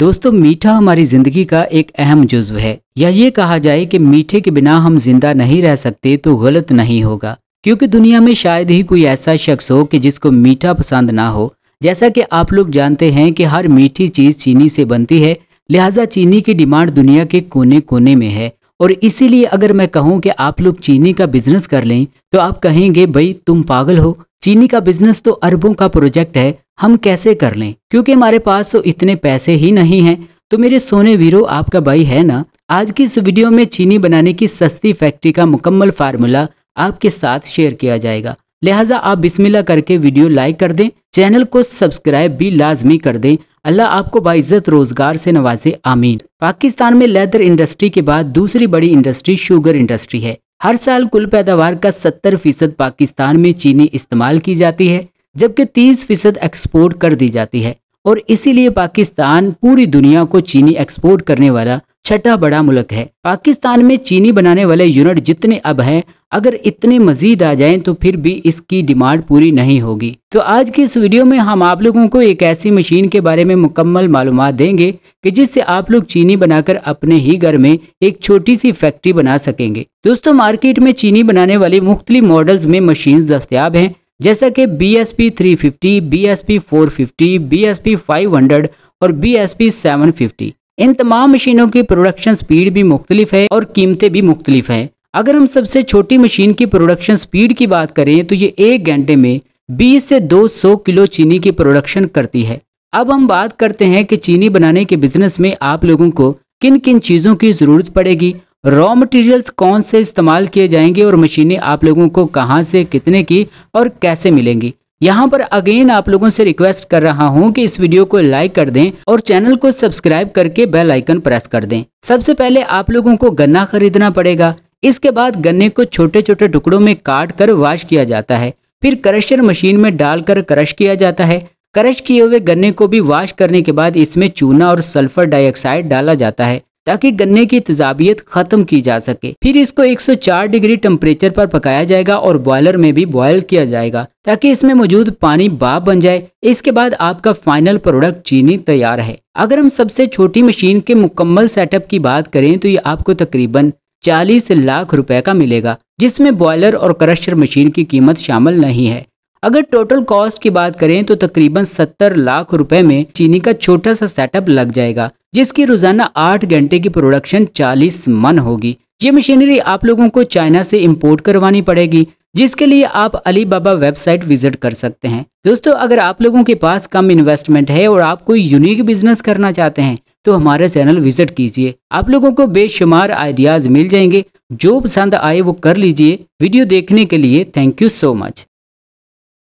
दोस्तों मीठा हमारी ज़िंदगी का एक अहम जुज्व है या ये कहा जाए कि मीठे के बिना हम जिंदा नहीं रह सकते तो गलत नहीं होगा क्योंकि दुनिया में शायद ही कोई ऐसा शख्स हो कि जिसको मीठा पसंद ना हो जैसा कि आप लोग जानते हैं कि हर मीठी चीज़ चीनी से बनती है लिहाजा चीनी की डिमांड दुनिया के कोने कोने में है और इसीलिए अगर मैं कहूँ कि आप लोग चीनी का बिजनेस कर लें तो आप कहेंगे भाई तुम पागल हो चीनी का बिजनेस तो अरबों का प्रोजेक्ट है हम कैसे कर लें क्योंकि हमारे पास तो इतने पैसे ही नहीं हैं तो मेरे सोने वीरो आपका भाई है ना आज की इस वीडियो में चीनी बनाने की सस्ती फैक्ट्री का मुकम्मल फार्मूला आपके साथ शेयर किया जाएगा लिहाजा आप बिस्मिल्लाह करके वीडियो लाइक कर दें चैनल को सब्सक्राइब भी लाजमी कर दें अल्लाह आपको बाइज्जत रोजगार से नवाजे आमीन पाकिस्तान में लेदर इंडस्ट्री के बाद दूसरी बड़ी इंडस्ट्री शुगर इंडस्ट्री है हर साल कुल पैदावार का 70 फीसद पाकिस्तान में चीनी इस्तेमाल की जाती है जबकि 30 फीसद एक्सपोर्ट कर दी जाती है और इसीलिए पाकिस्तान पूरी दुनिया को चीनी एक्सपोर्ट करने वाला छठा बड़ा मुल्क है पाकिस्तान में चीनी बनाने वाले यूनिट जितने अब हैं अगर इतने मजीद आ जाएं तो फिर भी इसकी डिमांड पूरी नहीं होगी तो आज की इस वीडियो में हम आप लोगों को एक ऐसी मशीन के बारे में मुकम्मल मालूम देंगे कि जिससे आप लोग चीनी बनाकर अपने ही घर में एक छोटी सी फैक्ट्री बना सकेंगे दोस्तों मार्केट में चीनी बनाने वाले मुख्तलि मॉडल्स में मशीन दस्तियाब हैं जैसा कि B S P three fifty B S P four fifty B S P five hundred और B S P seven fifty इन तमाम मशीनों की प्रोडक्शन स्पीड भी मुख्तलिफ है और कीमतें भी मुख्तलिफ है अगर हम सबसे छोटी मशीन की प्रोडक्शन स्पीड की बात करें तो ये एक घंटे में 20 से 200 किलो चीनी की प्रोडक्शन करती है अब हम बात करते हैं कि चीनी बनाने के बिजनेस में आप लोगों को किन किन चीज़ों की ज़रूरत पड़ेगी रॉ मटेरियल्स कौन से इस्तेमाल किए जाएंगे और मशीनें आप लोगों को कहाँ से कितने की और कैसे मिलेंगी यहाँ पर अगेन आप लोगों से रिक्वेस्ट कर रहा हूँ कि इस वीडियो को लाइक कर दें और चैनल को सब्सक्राइब करके बेल आइकन प्रेस कर दें सबसे पहले आप लोगों को गन्ना खरीदना पड़ेगा इसके बाद गन्ने को छोटे छोटे टुकड़ों में काट कर वाश किया जाता है फिर क्रशर मशीन में डालकर क्रश किया जाता है क्रश किए हुए गन्ने को भी वाश करने के बाद इसमें चूना और सल्फर डाइऑक्साइड डाला जाता है ताकि गन्ने की तजाबियत खत्म की जा सके फिर इसको 104 डिग्री टेम्परेचर पर पकाया जाएगा और बॉयलर में भी बॉयल किया जाएगा ताकि इसमें मौजूद पानी बाप बन जाए इसके बाद आपका फाइनल प्रोडक्ट चीनी तैयार है अगर हम सबसे छोटी मशीन के मुकम्मल सेटअप की बात करें तो ये आपको तकरीबन चालीस लाख रुपए का मिलेगा जिसमें बॉयलर और क्रशर मशीन की कीमत शामिल नहीं है अगर टोटल कॉस्ट की बात करें तो तकरीबन सत्तर लाख रुपए में चीनी का छोटा सा सेटअप लग जाएगा जिसकी रोजाना आठ घंटे की प्रोडक्शन चालीस मन होगी ये मशीनरी आप लोगों को चाइना से इम्पोर्ट करवानी पड़ेगी जिसके लिए आप अली बाबा वेबसाइट विजिट कर सकते हैं दोस्तों अगर आप लोगों के पास कम इन्वेस्टमेंट है और आप कोई यूनिक बिजनेस करना चाहते हैं तो हमारा चैनल विजिट कीजिए आप लोगों को बेशुमार आइडियाज मिल जाएंगे जो पसंद आए वो कर लीजिए वीडियो देखने के लिए थैंक यू सो मच